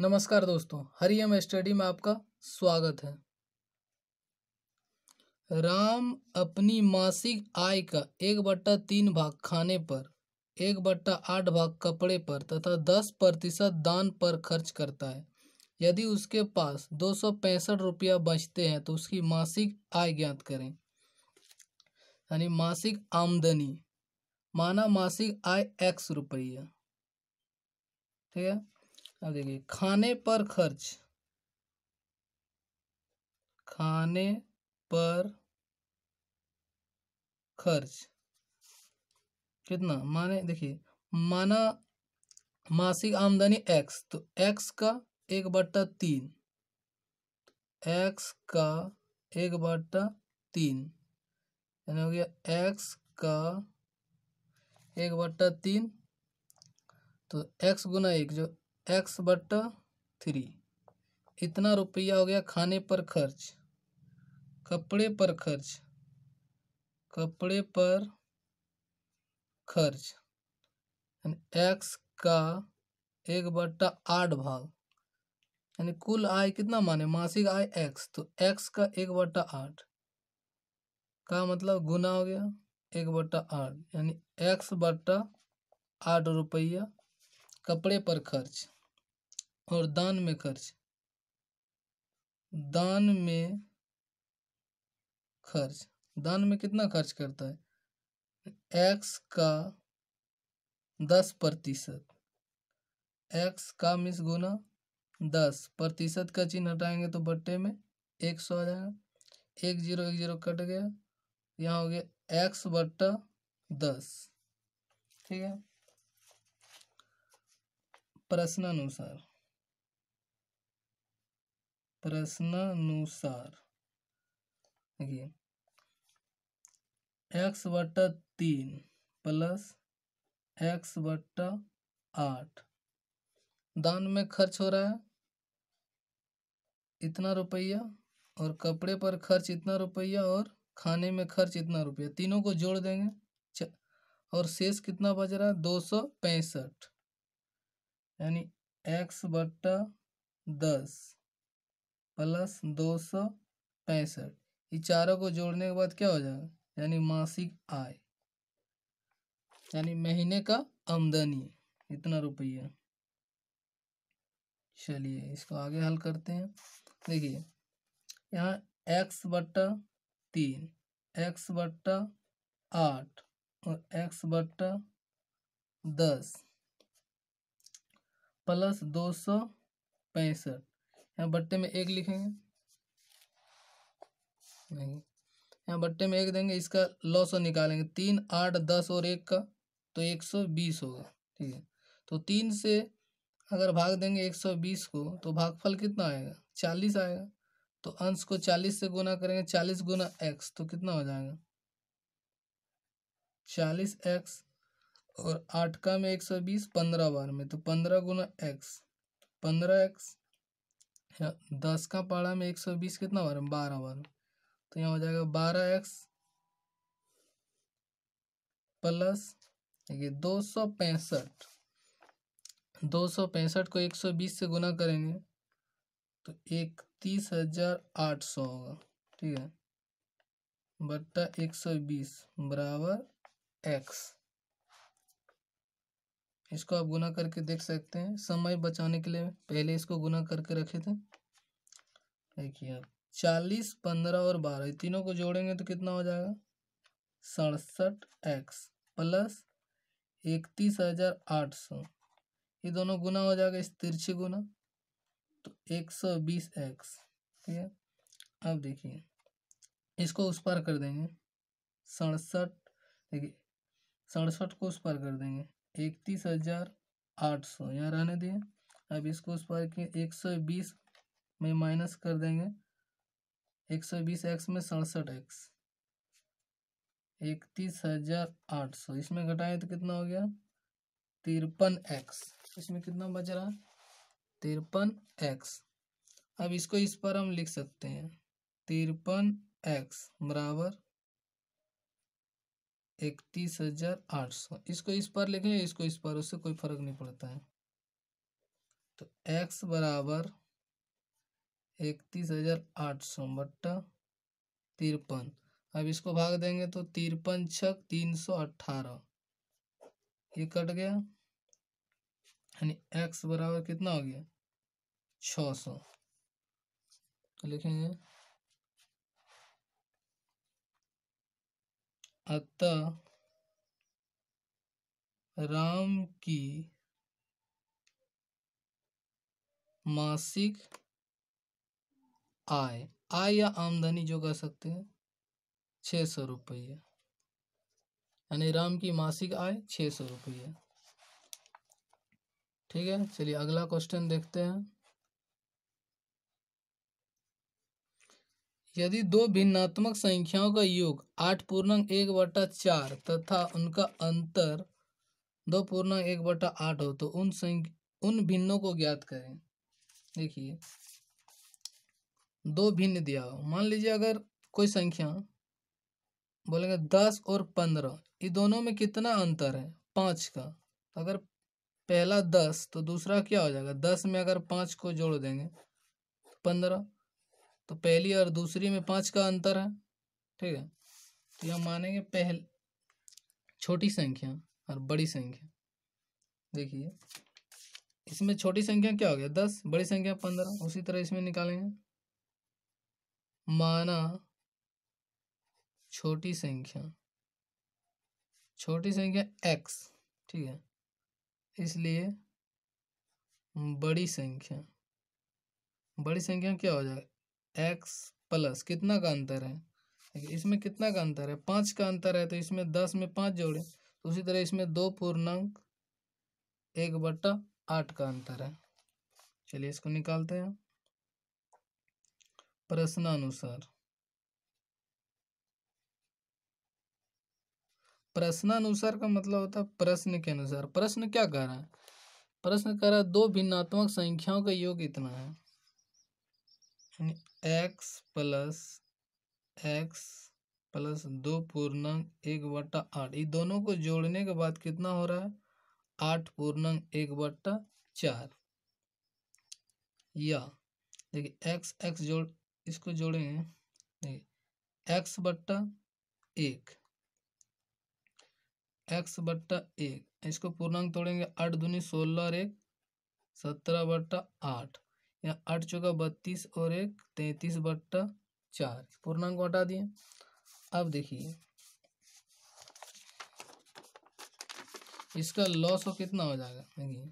नमस्कार दोस्तों हरिम स्टडी में आपका स्वागत है राम अपनी मासिक आय का एक बट्टा तीन भाग खाने पर एक बट्टा आठ भाग कपड़े पर तथा दस प्रतिशत दान पर खर्च करता है यदि उसके पास दो सौ पैंसठ रुपया बचते हैं तो उसकी मासिक आय ज्ञात करें यानी मासिक आमदनी माना मासिक आय एक्स रुपया ठीक है अब देखिए खाने पर खर्च खाने पर खर्च कितना माने देखिए माना मासिक आमदनी एक्स तो एक्स का एक बट्टा तीन एक्स का एक बट्टा तीन यानी हो गया एक्स का एक बट्टा तीन तो एक्स गुना एक जो एक्स बट्टा थ्री इतना रुपया हो गया खाने पर खर्च कपड़े पर खर्च कपड़े पर खर्च एक्स का एक बट्टा आठ भाग यानी कुल आय कितना माने मासिक आय एक्स तो एक्स का एक बट्टा आठ का मतलब गुना हो गया एक बट्टा आठ यानी एक्स बट्टा आठ रुपया कपड़े पर खर्च और दान में खर्च दान में खर्च दान में कितना खर्च करता है एक्स का दस प्रतिशत एक्स का मिस गुना दस प्रतिशत का चिन्ह हटाएंगे तो बट्टे में एक सौ आ जाएगा एक जीरो एक जीरो कट गया यहाँ हो गया एक्स बट्टा दस ठीक है प्रश्नानुसार प्रश्नानुसार एक्स बटा तीन प्लस एक्स बटा आठ दान में खर्च हो रहा है इतना रुपया और कपड़े पर खर्च इतना रुपया और खाने में खर्च इतना रुपया तीनों को जोड़ देंगे और शेष कितना बच रहा है दो सौ पैंसठ यानी एक्स बट्टा दस प्लस दो सौ पैंसठ ये चारों को जोड़ने के बाद क्या हो जाएगा यानी मासिक आय यानी महीने का आमदनी इतना रुपया चलिए इसको आगे हल करते हैं देखिए यहाँ एक्स बट्टा तीन एक्स बट्टा आठ और एक्स बट्टा दस प्लस दो सौ पैंसठ यहाँ बट्टे में एक लिखेंगे नहीं यहाँ बट्टे में एक देंगे इसका लॉस सौ निकालेंगे तीन आठ दस और एक का तो एक सौ बीस होगा ठीक है तो तीन से अगर भाग देंगे एक सौ बीस को तो भागफल कितना आएगा चालीस आएगा तो अंश को चालीस से गुना करेंगे चालीस गुना एक्स तो कितना हो जाएगा चालीस एक्स और आठ का में एक सौ बीस पंद्रह बार में तो पंद्रह गुना एक्स पंद्रह एक्स दस का पारा में एक सौ बीस कितना बार बारह बार तो यहाँ हो जाएगा बारह एक्स प्लस देखिए दो सौ पैंसठ दो सौ पैंसठ को एक सौ बीस से गुना करेंगे तो एक तीस हजार आठ सौ होगा ठीक है बट्टा एक सौ बीस बराबर एक्स इसको आप गुना करके देख सकते हैं समय बचाने के लिए पहले इसको गुना करके रखे थे देखिए आप चालीस पंद्रह और बारह तीनों को जोड़ेंगे तो कितना हो जाएगा सड़सठ एक्स प्लस इकतीस हजार आठ सौ ये दोनों गुना हो जाएगा इस तिरछी गुना तो एक सौ बीस एक्स ठीक है अब देखिए इसको उस पार कर देंगे सड़सठ देखिए सड़सठ को उस पार कर देंगे इकतीस हज़ार आठ सौ यहाँ रहने दिए अब इसको उस पर एक सौ बीस में माइनस कर देंगे एक सौ बीस एक्स में सड़सठ एक्स इकतीस हज़ार आठ सौ इसमें घटाएं तो कितना हो गया तिरपन एक्स इसमें कितना बच रहा तिरपन एक्स अब इसको इस पर हम लिख सकते हैं तिरपन एक्स बराबर इकतीस हजार आठ सौ इसको इस पर लिखें इसको इस पर उससे कोई फर्क नहीं पड़ता है तो x बराबर इकतीस हजार आठ सौ बट्टा तिरपन अब इसको भाग देंगे तो तिरपन छक तीन सौ अट्ठारह ये कट गया यानी x बराबर कितना हो गया छः सौ तो लिखेंगे अतः राम की मासिक आय आय या आमदनी जो कह सकते हैं छः सौ रुपये यानी राम की मासिक आय छः सौ रुपये ठीक है चलिए अगला क्वेश्चन देखते हैं यदि दो भिन्नात्मक संख्याओं का योग आठ पूर्णांक एक बटा चार तथा उनका अंतर दो पूर्णांक एक बटा आठ हो तो उन संख्या उन भिन्नों को ज्ञात करें देखिए दो भिन्न दिया हो मान लीजिए अगर कोई संख्या बोलेंगे दस और पंद्रह ये दोनों में कितना अंतर है पाँच का अगर पहला दस तो दूसरा क्या हो जाएगा दस में अगर पाँच को जोड़ देंगे तो पंद्रह तो पहली और दूसरी में पाँच का अंतर है ठीक है तो यह मानेंगे पहल छोटी संख्या और बड़ी संख्या देखिए इसमें छोटी संख्या क्या हो गया दस बड़ी संख्या पंद्रह उसी तरह इसमें निकालेंगे माना छोटी संख्या छोटी संख्या एक्स ठीक है इसलिए बड़ी संख्या बड़ी संख्या क्या हो जाएगा एक्स प्लस कितना का अंतर है इसमें कितना का अंतर है पाँच का अंतर है तो इसमें दस में पाँच जोड़े तो उसी तरह इसमें दो पूर्णांक एक बट्टा आठ का अंतर है चलिए इसको निकालते हैं प्रश्नानुसार प्रश्नानुसार का मतलब होता है प्रश्न के अनुसार प्रश्न क्या कह रहा है प्रश्न कह रहा है दो भिन्नात्मक संख्याओं का योग इतना है यानी एक्स प्लस एक्स प्लस दो पूर्णांक एक बट्टा आठ ये दोनों को जोड़ने के बाद कितना हो रहा है आठ पूर्णांक एक बट्टा चार या देखिए एक्स एक्स जोड़ इसको जोड़ेंगे देखिए एक्स बट्टा एक एक्स बट्टा एक इसको पूर्णांक तोड़ेंगे आठ दूनी सोलह और एक सत्रह बट्टा आठ यहाँ आठ चौका बत्तीस और एक तैतीस बट्टा चार पूर्णांक को हटा दिए अब देखिए इसका लॉस हो कितना हो जाएगा देखिए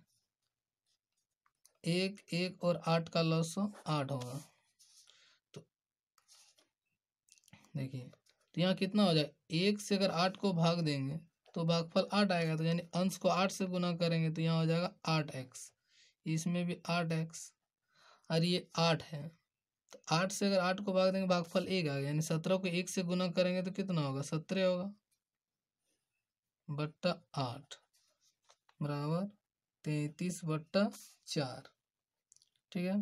एक एक और आठ का लॉस हो आठ होगा तो देखिए तो यहाँ कितना हो जाएगा एक से अगर आठ को भाग देंगे तो भागफल आठ आएगा तो यानी अंश को आठ से गुना करेंगे तो यहाँ हो जाएगा आठ एक्स इसमें भी आठ एक्स और ये आठ है तो आठ से अगर आठ को भाग देंगे भागफल एक आ गया यानी सत्रह को एक से गुना करेंगे तो कितना होगा सत्रह होगा बट्टा आठ बराबर तैतीस बट्टा चार ठीक है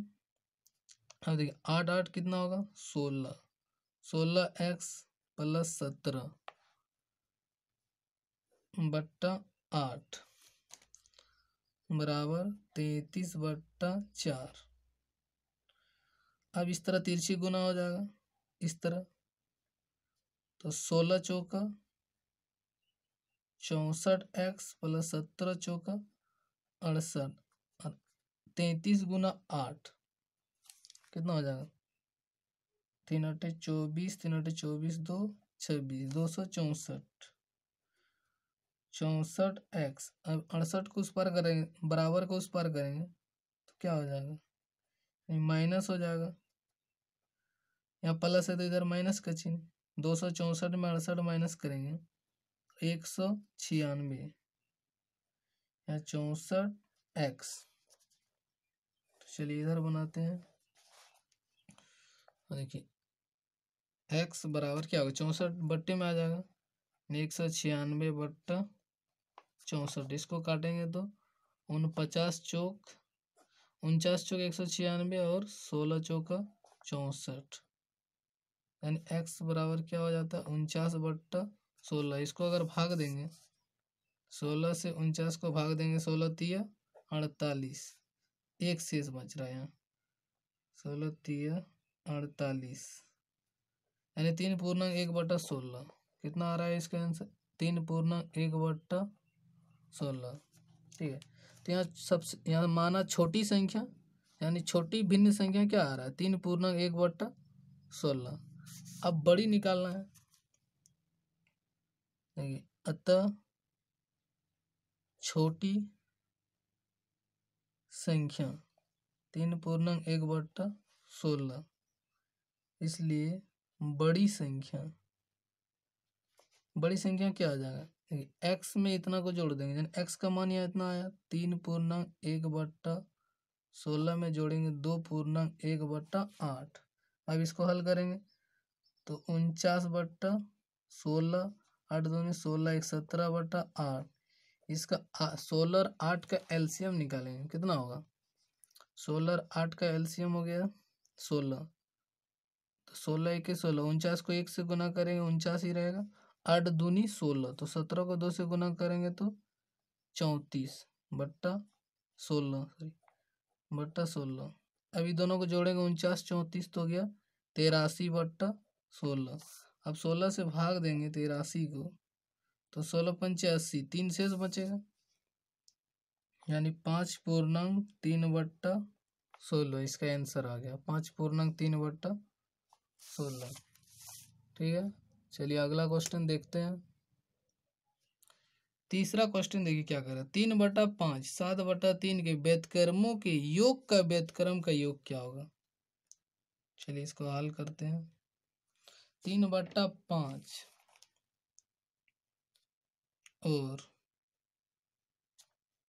अब देखिए आठ आठ कितना होगा सोलह सोलह एक्स प्लस सत्रह बट्टा आठ बराबर तैतीस बट्टा चार अब इस तरह तिरछी गुना हो जाएगा इस तरह तो सोलह चौका चौसठ एक्स प्लस सत्रह चौका अड़सठ और तैतीस गुना आठ कितना हो जाएगा तीन अट्ठे चौबीस तीन अट्ठे चौबीस दो छब्बीस दो सौ चौसठ चौसठ एक्स अब अड़सठ को उस पार करेंगे बराबर को उस पार करेंगे तो क्या हो जाएगा माइनस हो जाएगा यहाँ प्लस है तो इधर माइनस का चिन्ह दो सौ चौंसठ में अड़सठ माइनस करेंगे एक सौ छियानवे यहाँ चौंसठ एक्स तो चलिए इधर बनाते हैं हाँ, देखिए एक्स बराबर क्या होगा चौंसठ बट्टे में आ जाएगा एक सौ छियानवे बट्टा चौंसठ इसको काटेंगे तो उन पचास चौक उनचास चौक एक सौ छियानवे और सोलह चौका चौंसठ यानी एक्स बराबर क्या हो जाता है उनचास बट्टा सोलह इसको अगर भाग देंगे सोलह से उनचास को भाग देंगे सोलह तिया अड़तालीस एक शेष बच रहा है यहाँ सोलह तिया अड़तालीस यानी तीन पूर्णांक एक बट्टा सोलह कितना आ रहा है इसका आंसर तीन पूर्णांक एक बट्टा सोलह ठीक है तो यहाँ सबसे यहाँ माना छोटी संख्या यानी छोटी भिन्न संख्या क्या आ रहा है तीन पूर्णांक एक बट्टा सोलह अब बड़ी निकालना है अत अतः छोटी संख्या तीन पूर्णांक एक बट्टा सोलह इसलिए बड़ी संख्या बड़ी संख्या क्या आ जाएगा एक्स में इतना को जोड़ देंगे यानी एक्स का मान यहाँ इतना आया तीन पूर्णांक एक बट्टा सोलह में जोड़ेंगे दो पूर्णांक एक बट्टा आठ अब इसको हल करेंगे तो उनचास बट्टा सोलह आठ दो सोलह एक सत्रह बट्टा आठ इसका सोलह आठ का एलसीएम निकालेंगे कितना होगा सोलर आठ का एलसीएम हो गया सोलह तो सोलह एक सोलह उनचास को एक से गुना करेंगे उनचास ही रहेगा आठ दूनी सोलह तो सत्रह को दो से गुना करेंगे तो चौंतीस बट्टा सोलह सॉरी बट्टा सोलह अभी दोनों को जोड़ेंगे उनचास चौंतीस तो गया तेरासी बट्टा सोलह अब सोलह से भाग देंगे तेरासी को तो सोलह पंचासी तीन शेष बचेगा यानी पाँच पूर्णांक तीन बट्टा सोलह इसका आंसर आ गया पाँच पूर्णांक तीन बट्टा सोलह ठीक है चलिए अगला क्वेश्चन देखते हैं तीसरा क्वेश्चन देखिए क्या कर रहा है तीन बटा पांच सात बटा तीन के व्यतकर्मों के योग का व्यतक्रम का योग क्या होगा चलिए इसको हल करते हैं तीन बटा पांच और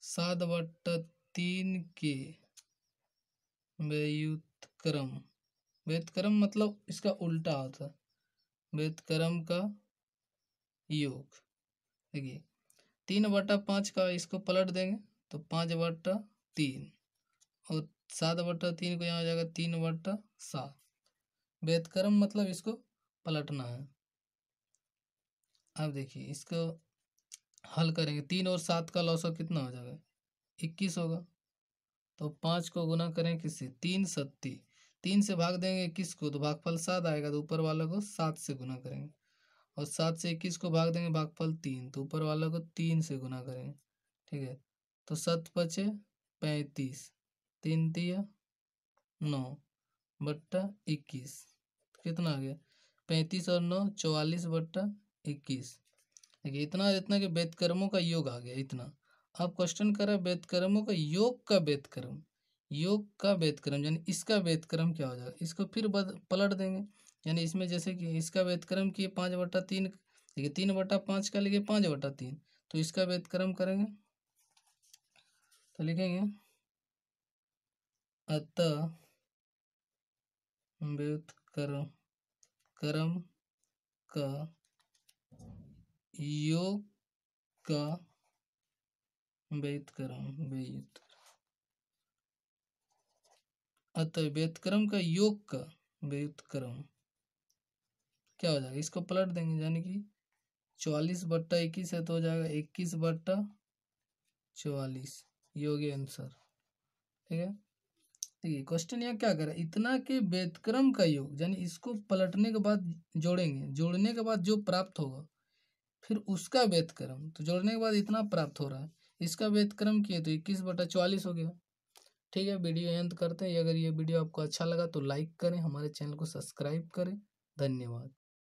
सात बटा तीन के व्युतक्रम व्युतक्रम मतलब इसका उल्टा होता है व्युतक्रम का योग देखिए तीन बटा पाँच का इसको पलट देंगे तो पाँच बटा तीन और सात बटा तीन को यहाँ हो जाएगा तीन बटा सात व्यतक्रम मतलब इसको पलटना है अब देखिए इसको हल करेंगे तीन और सात का लॉस कितना हो जाएगा इक्कीस होगा तो पाँच को गुना करें किससे तीन सत्ती तीन से भाग देंगे इक्कीस को तो भागफल सात आएगा तो ऊपर वाला को सात से गुना करेंगे और सात से इक्कीस को भाग देंगे भागफल तीन तो ऊपर वाला को तीन से गुना करेंगे ठीक है तो सत पचे पैंतीस तीन तिया नौ बट्टा इक्कीस कितना आ गया पैंतीस और नौ चौवालीस बट्टा इक्कीस देखिए इतना इतना के वेदकर्मों का योग आ गया इतना अब क्वेश्चन करें वेदकर्मों का योग का वेदकर्म योग का व्यतक्रम यानी इसका व्यतक्रम क्या हो जाएगा इसको फिर बद पलट देंगे यानी इसमें जैसे कि इसका व्यतक्रम किए पाँच बटा तीन देखिए तीन बटा पाँच का लिखिए पाँच बटा तीन तो इसका व्यतक्रम करेंगे तो लिखेंगे अतः व्युतक्रम क्रम का योग का व्यतक्रम व्यत अतः व्यतक्रम का योग का व्युतक्रम क्या हो जाएगा इसको पलट देंगे यानी कि चौवालीस बट्टा इक्कीस है तो हो जाएगा इक्कीस बट्टा चौवालीस योगी आंसर ठीक है देखिए क्वेश्चन यहाँ क्या कर रहा है इतना के व्यतक्रम का योग यानी इसको पलटने के बाद जोड़ेंगे जोड़ने के बाद जो प्राप्त होगा फिर उसका व्यतक्रम तो जोड़ने के बाद इतना प्राप्त हो रहा है इसका व्यतक्रम किए तो इक्कीस बटा चौवालीस हो गया ठीक है वीडियो अंत करते हैं अगर ये वीडियो आपको अच्छा लगा तो लाइक करें हमारे चैनल को सब्सक्राइब करें धन्यवाद